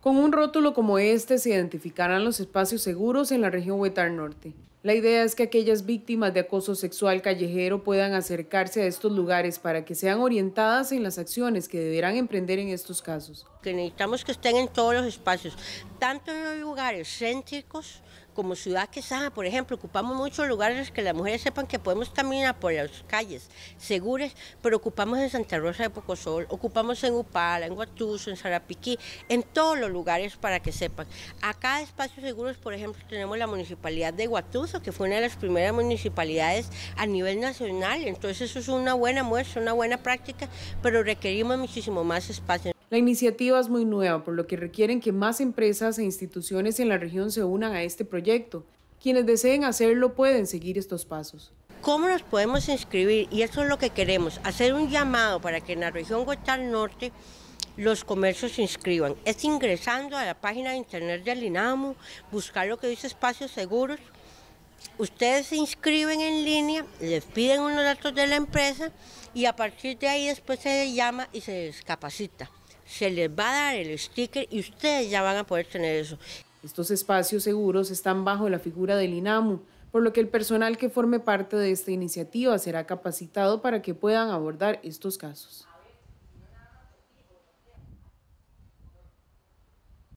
Con un rótulo como este se identificarán los espacios seguros en la región Huetar Norte. La idea es que aquellas víctimas de acoso sexual callejero puedan acercarse a estos lugares para que sean orientadas en las acciones que deberán emprender en estos casos. Que necesitamos que estén en todos los espacios, tanto en los lugares céntricos como Ciudad Quesada, por ejemplo, ocupamos muchos lugares que las mujeres sepan que podemos caminar por las calles seguras, pero ocupamos en Santa Rosa de Pocosol, ocupamos en Upala, en Guatuso, en Sarapiquí, en todos los lugares para que sepan. Acá espacios seguros, por ejemplo, tenemos la Municipalidad de Guatú que fue una de las primeras municipalidades a nivel nacional. Entonces eso es una buena muestra, una buena práctica, pero requerimos muchísimo más espacio. La iniciativa es muy nueva, por lo que requieren que más empresas e instituciones en la región se unan a este proyecto. Quienes deseen hacerlo pueden seguir estos pasos. ¿Cómo nos podemos inscribir? Y eso es lo que queremos, hacer un llamado para que en la región Huetal Norte los comercios se inscriban. Es ingresando a la página de internet del INAMO, buscar lo que dice espacios seguros, Ustedes se inscriben en línea, les piden unos datos de la empresa y a partir de ahí después se les llama y se les capacita. Se les va a dar el sticker y ustedes ya van a poder tener eso. Estos espacios seguros están bajo la figura del INAMU, por lo que el personal que forme parte de esta iniciativa será capacitado para que puedan abordar estos casos.